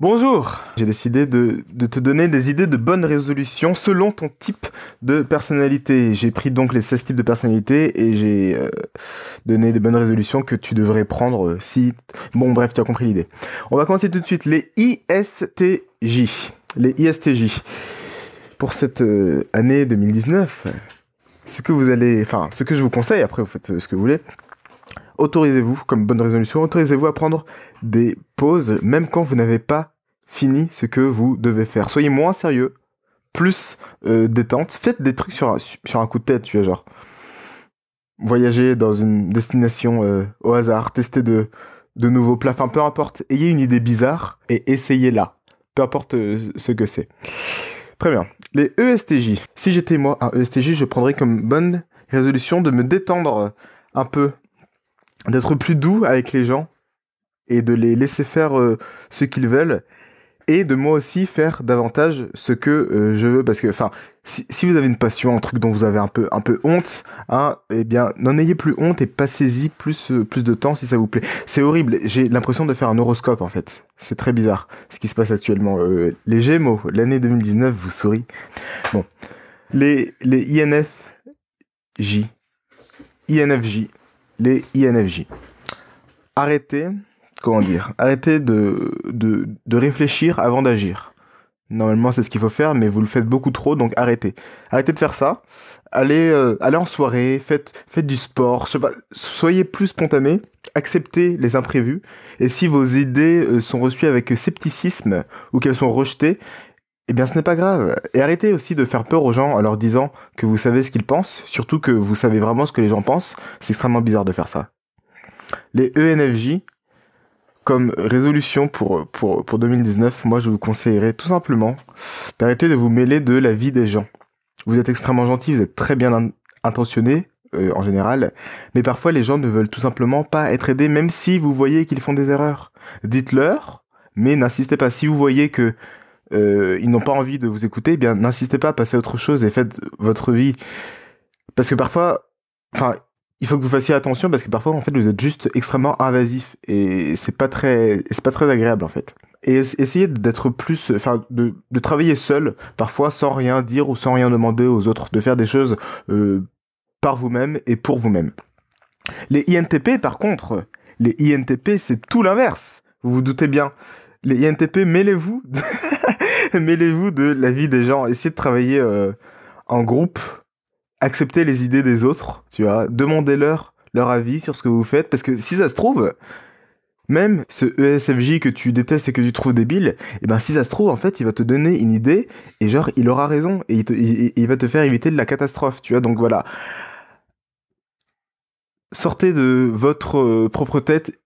Bonjour, j'ai décidé de, te donner des idées de bonnes résolutions selon ton type de personnalité. J'ai pris donc les 16 types de personnalité et j'ai euh, donné des bonnes résolutions que tu devrais prendre euh, si... Bon bref, tu as compris l'idée. On va commencer tout de suite les ISTJ. Les ISTJ. Pour cette euh, année 2019, ce que vous allez... Enfin, ce que je vous conseille, après vous faites ce que vous voulez, autorisez-vous, comme bonne résolution, autorisez-vous à prendre des pauses, même quand vous n'avez pas fini ce que vous devez faire. Soyez moins sérieux, plus euh, détente. Faites des trucs sur un, coup de tête, tu vois, genre voyager dans une destination euh, au hasard, tester de, de nouveaux plats, peu importe, ayez une idée bizarre et essayez-la, peu importe euh, ce que c'est. Très bien. Les ESTJ. Si j'étais moi un ESTJ, je prendrais comme bonne résolution de me détendre un peu, d'être plus doux avec les gens et de les laisser faire ce qu'ils veulent et de moi aussi faire davantage ce que euh, je veux parce que enfin si, vous avez une passion un truc dont vous avez un peu un peu honte hein eh bien n'en ayez plus honte et passez-y plus euh, plus de temps si ça vous plaît c'est horrible j'ai l'impression de faire un horoscope en fait c'est très bizarre ce qui se passe actuellement euh, les Gémeaux l'année 2019 vous sourit bon les les INFJ INFJ les INFJ arrêtez comment dire, arrêtez de, de, réfléchir avant d'agir. Normalement, c'est ce qu'il faut faire, mais vous le faites beaucoup trop, donc arrêtez. Arrêtez de faire ça. Allez, euh, en soirée, faites, faites du sport, soyez plus spontané, acceptez les imprévus. Et si vos idées euh, sont reçues avec scepticisme ou qu'elles sont rejetées, eh bien ce n'est pas grave. Et arrêtez aussi de faire peur aux gens en leur disant que vous savez ce qu'ils pensent, surtout que vous savez vraiment ce que les gens pensent. C'est extrêmement bizarre de faire ça. Les ENFJ, comme résolution pour, pour, pour 2019, moi je vous conseillerais tout simplement d'arrêter de vous mêler de la vie des gens. Vous êtes extrêmement gentil, vous êtes très bien intentionné euh, en général, mais parfois les gens ne veulent tout simplement pas être aidés même si vous voyez qu'ils font des erreurs. Dites-leur, mais n'insistez pas. Si vous voyez que euh, ils n'ont pas envie de vous écouter, eh bien n'insistez pas, passez à autre chose et faites votre vie. Parce que parfois, enfin, il faut que vous fassiez attention parce que parfois en fait vous êtes juste extrêmement invasif et c'est pas très c'est pas très agréable en fait. Et essayez d'être plus, enfin de, de, travailler seul, parfois sans rien dire ou sans rien demander aux autres, de faire des choses euh, par vous-même et pour vous-même. Les INTP par contre, les INTP c'est tout l'inverse. Vous vous doutez bien. Les INTP mêlez-vous, mêlez-vous de la vie des gens. Essayez de travailler euh, en groupe acceptez les idées des autres, tu vois, demandez-leur leur avis sur ce que vous faites, parce que si ça se trouve, même ce ESFJ que tu détestes et que tu trouves débile, et eh ben si ça se trouve, en fait, il va te donner une idée et genre il aura raison et il, va te faire éviter de la catastrophe, tu vois. Donc voilà. Sortez de votre euh, propre tête,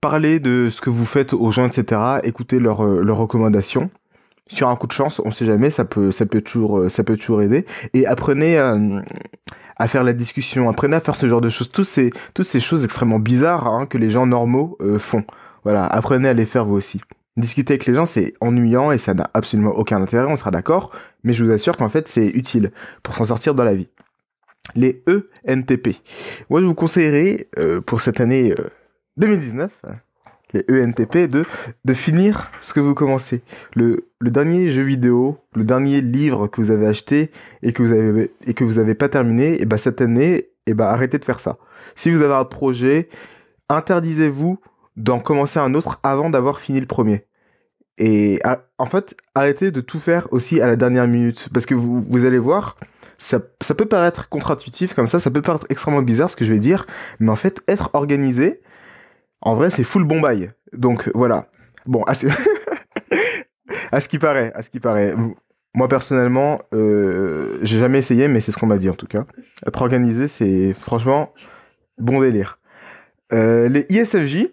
parlez de ce que vous faites aux gens, etc. Écoutez leurs euh, leur recommandations sur un coup de chance, on sait jamais, ça peut, ça peut toujours, euh, ça peut toujours aider. Et apprenez euh, à faire la discussion, apprenez à faire ce genre de choses, toutes ces, toutes ces choses extrêmement bizarres hein, que les gens normaux euh, font. Voilà, apprenez à les faire vous aussi. Discuter avec les gens, c'est ennuyant et ça n'a absolument aucun intérêt, on sera d'accord, mais je vous assure qu'en fait, c'est utile pour s'en sortir dans la vie. Les ENTP. Moi, je vous conseillerais pour cette année 2019 les ENTP, de, de finir ce que vous commencez. Le, dernier jeu vidéo, le dernier livre que vous avez acheté et que vous avez, et que vous pas terminé, et bah cette année, et ben arrêtez de faire ça. Si vous avez un projet, interdisez-vous d'en commencer un autre avant d'avoir fini le premier. Et ah, en fait, arrêtez de tout faire aussi à la dernière minute. Parce que vous, vous allez voir, ça, ça peut paraître contre-intuitif comme ça, ça peut paraître extrêmement bizarre ce que je vais dire, mais en fait, être organisé, en vrai, c'est full Bombay. Donc voilà. Bon, à ce qui paraît, à ce qui paraît. Moi personnellement, euh, j'ai jamais essayé, mais c'est ce qu'on m'a dit en tout cas. Être organisé, c'est franchement bon délire. Euh, les ISFJ,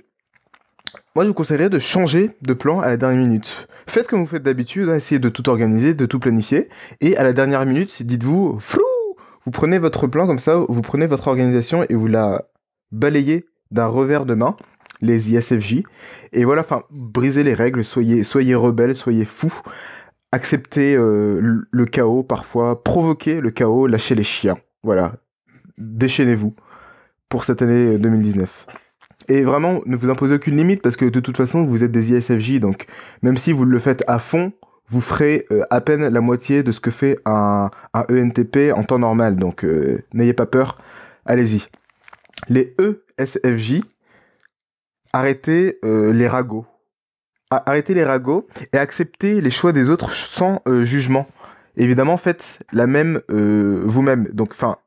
moi je vous conseillerais de changer de plan à la dernière minute. Faites comme vous faites d'habitude, hein, essayez de tout organiser, de tout planifier, et à la dernière minute, dites-vous, flou, vous prenez votre plan comme ça, vous prenez votre organisation et vous la balayez d'un revers de main les ISFJ. Et voilà, enfin, brisez les règles, soyez, soyez rebelles, soyez fous, acceptez euh, le chaos parfois, provoquez le chaos, lâchez les chiens. Voilà, déchaînez-vous pour cette année 2019. Euh, Et vraiment, ne vous imposez aucune limite parce que de toute façon, vous êtes des ISFJ, donc même si vous le faites à fond, vous ferez euh, à peine la moitié de ce que fait un, ENTP en temps normal. Donc n'ayez pas peur, allez-y. Les ESFJ, arrêter euh, les ragots. Arrêter les ragots et accepter les choix des autres sans euh, jugement. Évidemment, faites la même euh, vous-même. Donc, enfin,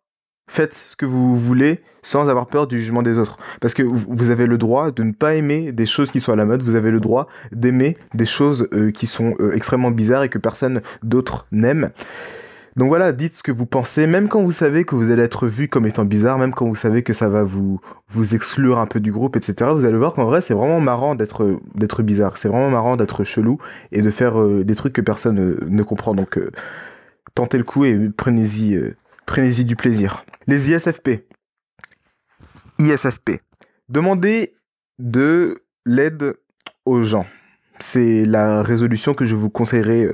faites ce que vous voulez sans avoir peur du jugement des autres. Parce que vous avez le droit de ne pas aimer des choses qui sont à la mode, vous avez le droit d'aimer des choses qui sont extrêmement bizarres et que personne d'autre n'aime. Donc voilà, dites ce que vous pensez, même quand vous savez que vous allez être vu comme étant bizarre, même quand vous savez que ça va vous, vous exclure un peu du groupe, etc. Vous allez voir qu'en vrai, c'est vraiment marrant d'être, d'être bizarre. C'est vraiment marrant d'être chelou et de faire euh, des trucs que personne ne comprend. Donc, euh, tentez le coup et prenez-y, euh, prenez-y du plaisir. Les ISFP. ISFP. Demandez de l'aide aux gens. C'est la résolution que je vous conseillerais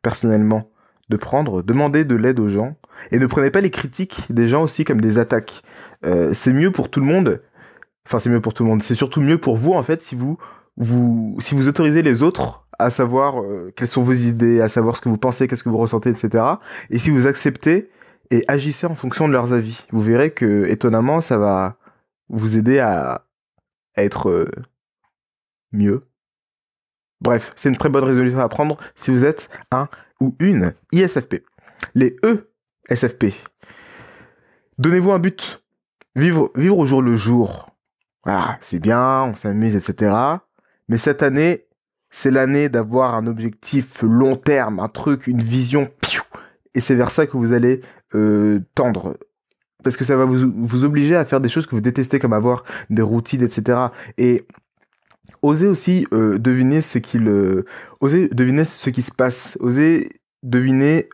personnellement de prendre, demander de l'aide aux gens et ne prenez pas les critiques des gens aussi comme des attaques. Euh, c'est mieux pour tout le monde. Enfin, c'est mieux pour tout le monde. C'est surtout mieux pour vous en fait si vous vous si vous autorisez les autres à savoir euh, quelles sont vos idées, à savoir ce que vous pensez, qu'est-ce que vous ressentez, etc. Et si vous acceptez et agissez en fonction de leurs avis, vous verrez que étonnamment ça va vous aider à, être euh, mieux. Bref, c'est une très bonne résolution à prendre si vous êtes un ou une ISFP. Les ESFP. Donnez-vous un but. Vivre, vivre au jour le jour. Ah, c'est bien, on s'amuse, etc. Mais cette année, c'est l'année d'avoir un objectif long terme, un truc, une vision. Et c'est vers ça que vous allez euh, tendre. Parce que ça va vous, vous obliger à faire des choses que vous détestez, comme avoir des routines, etc. Et Osez aussi euh, deviner ce qu'il, euh, osez deviner ce qui se passe, osez deviner,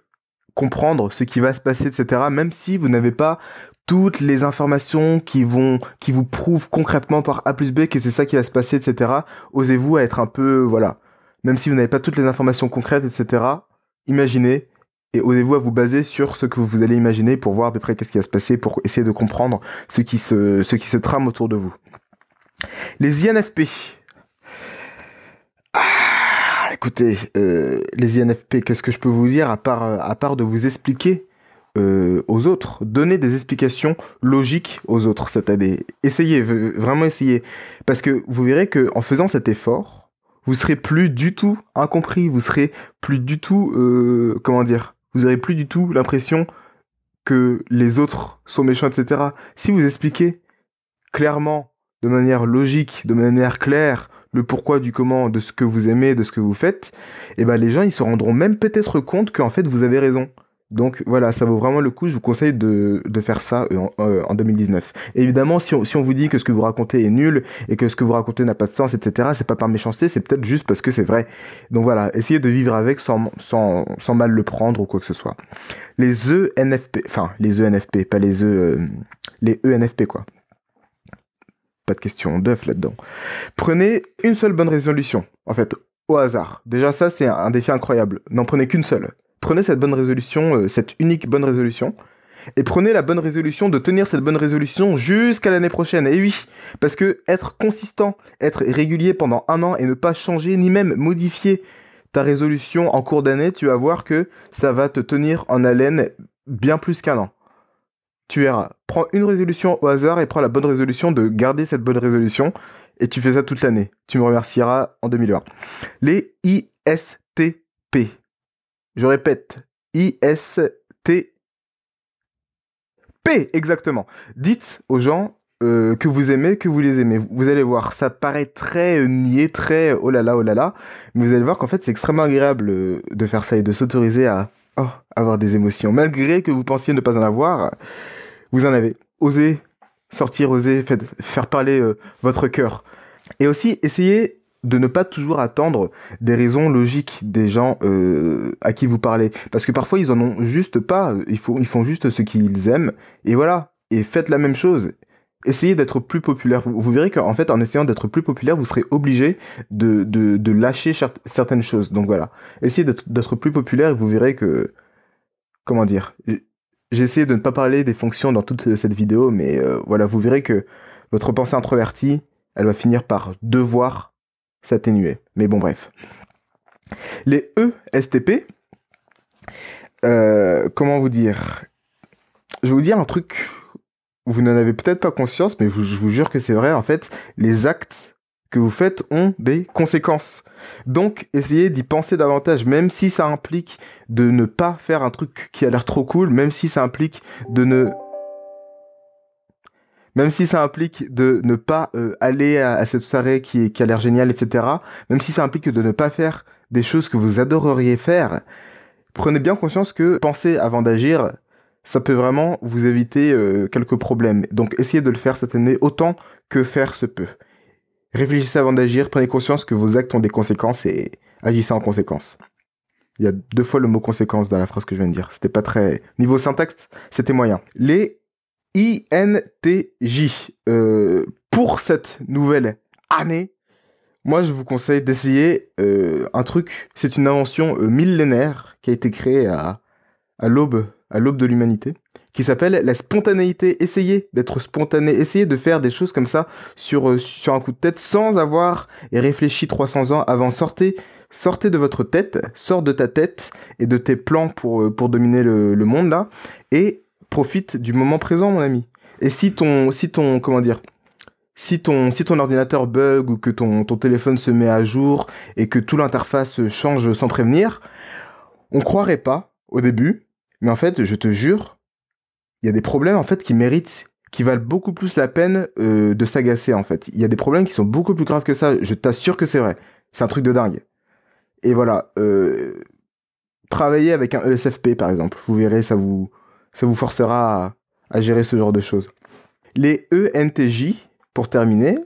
comprendre ce qui va se passer, etc. Même si vous n'avez pas toutes les informations qui vont, qui vous prouvent concrètement par A plus B que c'est ça qui va se passer, etc. Osez-vous à être un peu, voilà, même si vous n'avez pas toutes les informations concrètes, etc. Imaginez et osez-vous à vous baser sur ce que vous allez imaginer pour voir à peu près qu'est-ce qui va se passer, pour essayer de comprendre ce ce qui se trame autour de vous. Les INFP. Ah, écoutez, euh, les INFP, qu'est-ce que je peux vous dire à part, euh, à part de vous expliquer euh, aux autres, donner des explications logiques aux autres, cest à essayez, vraiment essayez, parce que vous verrez que en faisant cet effort, vous serez plus du tout incompris, vous serez plus du tout, comment dire, vous aurez plus du tout l'impression que les autres sont méchants, etc. Si vous expliquez clairement de manière logique, de manière claire, le pourquoi du comment, de ce que vous aimez, de ce que vous faites, et eh ben les gens ils se rendront même peut-être compte qu'en fait vous avez raison. Donc voilà, ça vaut vraiment le coup, je vous conseille de, faire ça euh, en, 2019. Euh, évidemment, si on, vous dit que ce que vous racontez est nul et que ce que vous racontez n'a pas de sens, etc., c'est pas par méchanceté, c'est peut-être juste parce que c'est vrai. Donc voilà, essayez de vivre avec sans, sans, sans, mal le prendre ou quoi que ce soit. Les ENFP, enfin les ENFP, pas les E, euh, les ENFP quoi pas de question d'œuf là-dedans. Prenez une seule bonne résolution, en fait, au hasard. Déjà, ça, c'est un défi incroyable. N'en prenez qu'une seule. Prenez cette bonne résolution, euh, cette unique bonne résolution, et prenez la bonne résolution de tenir cette bonne résolution jusqu'à l'année prochaine. Et oui, parce que être consistant, être régulier pendant un an et ne pas changer ni même modifier ta résolution en cours d'année, tu vas voir que ça va te tenir en haleine bien plus qu'un an tu erras. Prends une résolution au hasard et prends la bonne résolution de garder cette bonne résolution et tu fais ça toute l'année. Tu me remercieras en 2020. Les ISTP. Je répète, ISTP. Exactement. Dites aux gens euh, que vous aimez, que vous les aimez. Vous allez voir, ça paraît très euh, niais, très oh là là, oh là là, mais vous allez voir qu'en fait c'est extrêmement agréable euh, de faire ça et de s'autoriser à avoir des émotions. Malgré que vous pensiez ne pas en avoir, vous en avez. Osez sortir, osez faire parler euh, votre cœur. Et aussi, essayez de ne pas toujours attendre des raisons logiques des gens euh, à qui vous parlez. Parce que parfois, ils en ont juste pas. Ils font, ils font juste ce qu'ils aiment. Et voilà. Et faites la même chose. Essayez d'être plus populaire. Vous, verrez qu'en fait, en essayant d'être plus populaire, vous serez obligé de, de, de lâcher certaines choses. Donc voilà. Essayez d'être plus populaire et vous verrez que comment dire J'ai essayé de ne pas parler des fonctions dans toute euh, cette vidéo, mais euh, voilà, vous verrez que votre pensée introvertie, elle va finir par devoir s'atténuer. Mais bon, bref. Les ESTP, euh, comment vous dire Je vais vous dire un truc, vous n'en avez peut-être pas conscience, mais je vous jure que c'est vrai, en fait, les actes que vous faites ont des conséquences. Donc, essayez d'y penser davantage, même si ça implique de ne pas faire un truc qui a l'air trop cool, même si ça implique de ne même si ça implique de ne pas euh, aller à, cette soirée qui, a l'air géniale, etc., même si ça implique de ne pas faire des choses que vous adoreriez faire, prenez bien conscience que penser avant d'agir, ça peut vraiment vous éviter euh, quelques problèmes. Donc essayez de le faire cette année autant que faire se peut. Réfléchissez avant d'agir, prenez conscience que vos actes ont des conséquences et agissez en conséquence. Il y a deux fois le mot conséquence dans la phrase que je viens de dire. C'était pas très. Niveau syntaxe, c'était moyen. Les INTJ. Euh, pour cette nouvelle année, moi je vous conseille d'essayer euh, un truc. C'est une invention euh, millénaire qui a été créée à l'aube à l'aube de l'humanité, qui s'appelle la spontanéité. Essayez d'être spontané, essayez de faire des choses comme ça sur, euh, sur un coup de tête sans avoir réfléchi 300 ans avant. Sortez, sortez de votre tête, sors de ta tête et de tes plans pour, euh, pour dominer le, monde là, et profite du moment présent, mon ami. Et si ton, si ton, comment dire, si ton, si ton ordinateur bug ou que ton, ton téléphone se met à jour et que tout l'interface change sans prévenir, on croirait pas au début, mais en fait, je te jure, il y a des problèmes en fait qui méritent, qui valent beaucoup plus la peine euh, de s'agacer en fait. Il y a des problèmes qui sont beaucoup plus graves que ça. Je t'assure que c'est vrai. C'est un truc de dingue. Et voilà. Euh, travailler avec un ESFP par exemple, vous verrez, ça vous, ça vous forcera à, gérer ce genre de choses. Les ENTJ, pour terminer,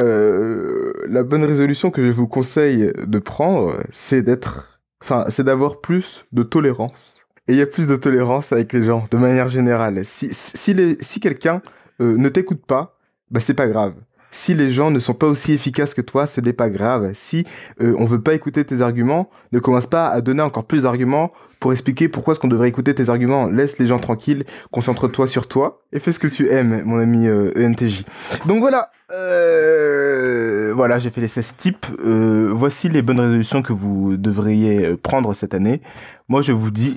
euh, la bonne résolution que je vous conseille de prendre, c'est d'être, enfin, c'est d'avoir plus de tolérance il y a plus de tolérance avec les gens, de manière générale. Si, si, si quelqu'un euh, ne t'écoute pas, bah, c'est pas grave. Si les gens ne sont pas aussi efficaces que toi, ce n'est pas grave. Si euh, on veut pas écouter tes arguments, ne commence pas à donner encore plus d'arguments pour expliquer pourquoi est-ce qu'on devrait écouter tes arguments. Laisse les gens tranquilles, concentre-toi sur toi et fais ce que tu aimes, mon ami ENTJ. Euh, e Donc voilà, euh, voilà, j'ai fait les 16 types. voici les bonnes résolutions que vous devriez prendre cette année. Moi, je vous dis